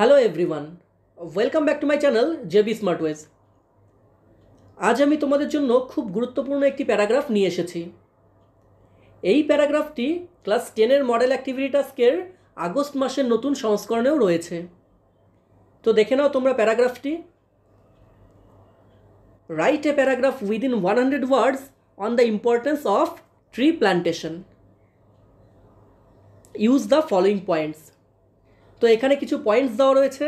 hello everyone welcome back to my channel JB smartways আজ আমি তোমাদের জন্য খুব গুরুত্বপূর্ণ একটি প্যারাগ্রাফ নিয়ে এসেছি এই প্যারাগ্রাফটি ক্লাস টেনের মডেল অ্যাক্টিভিটি টাস্কের আগস্ট মাসের নতুন সংস্করণেও রয়েছে তো দেখে নাও তোমরা প্যারাগ্রাফটি write a paragraph within one hundred words on the importance of tree plantation use the following points তো এখানে কিছু পয়েন্টস দেওয়া রয়েছে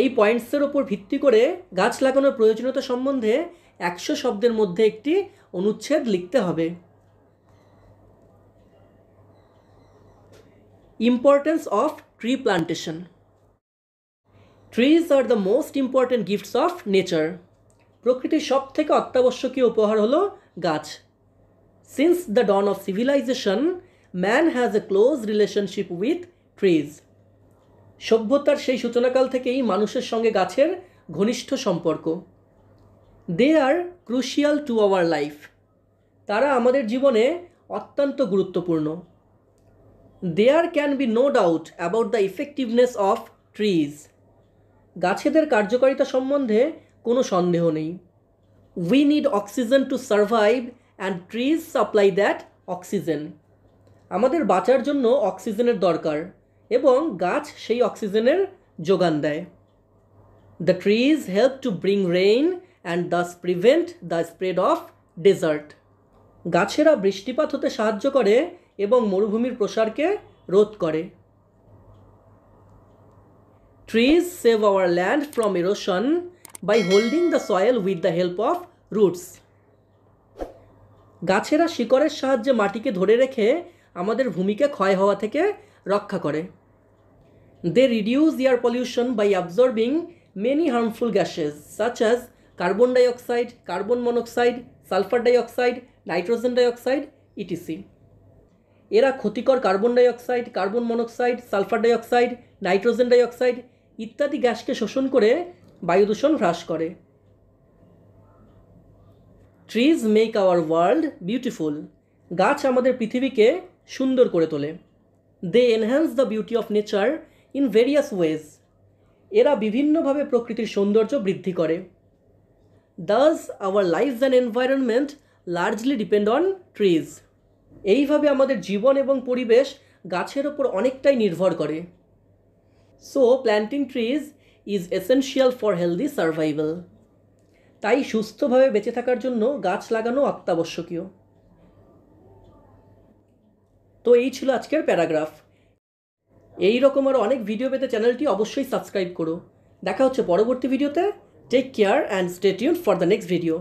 এই পয়েন্টসের ওপর ভিত্তি করে গাছ লাগানোর প্রয়োজনীয়তা সম্বন্ধে একশো শব্দের মধ্যে একটি অনুচ্ছেদ লিখতে হবে importance of tree plantation trees are the most important gifts of nature প্রকৃতির সব থেকে অত্যাবশ্যকীয় উপহার হলো গাছ since the dawn of civilisation man has a close relationship with trees সভ্যতার সেই সূচনাকাল থেকেই মানুষের সঙ্গে গাছের ঘনিষ্ঠ সম্পর্ক they are crucial to our life তারা আমাদের জীবনে অত্যন্ত গুরুত্বপূর্ণ there can be no doubt about the effectiveness of trees গাছেদের কার্যকারিতা সম্বন্ধে কোনো সন্দেহ নেই we need oxygen to survive and trees supply that oxygen আমাদের বাঁচার জন্য অক্সিজেনের দরকার এবং গাছ সেই অক্সিজেনের যোগান দেয় the trees help to bring rain and thus prevent the spread of desert গাছেরা বৃষ্টিপাত হতে সাহায্য করে এবং মরুভূমির প্রসারকে রোধ করে trees save our land from erosion by holding the soil with the help of roots গাছেরা শিকড়ের সাহায্যে মাটিকে ধরে রেখে আমাদের ভূমিকে ক্ষয় হওয়া থেকে রক্ষা করে they reduce air pollution by absorbing many harmful gases such as carbon dioxide carbon monoxide sulphur dioxide nitrogen dioxide ETC এরা ক্ষতিকর carbon dioxide carbon monoxide sulphur dioxide nitrogen dioxide ইত্যাদি গ্যাসকে শোষণ করে বায়ু দূষণ হ্রাস করে trees make our world beautiful গাছ আমাদের পৃথিবীকে সুন্দর করে তোলে they enhance the beauty of nature in various ways এরা বিভিন্নভাবে প্রকৃতির সৌন্দর্য বৃদ্ধি করে thus our life and environment largely depend on trees এইভাবে আমাদের জীবন এবং পরিবেশ গাছের ওপর অনেকটাই নির্ভর করে so planting trees is essential for healthy survival তাই সুস্থভাবে বেঁচে থাকার জন্য গাছ লাগানো অত্যাবশ্যকীয় তো এই ছিল আজকের প্যারাগ্রাফ এই রকম আর অনেক ভিডিও পেতে চ্যানেলটি অবশ্যই সাবস্ক্রাইব করো দেখা হচ্ছে পরবর্তী ভিডিওতে take care and stay tuned for the next video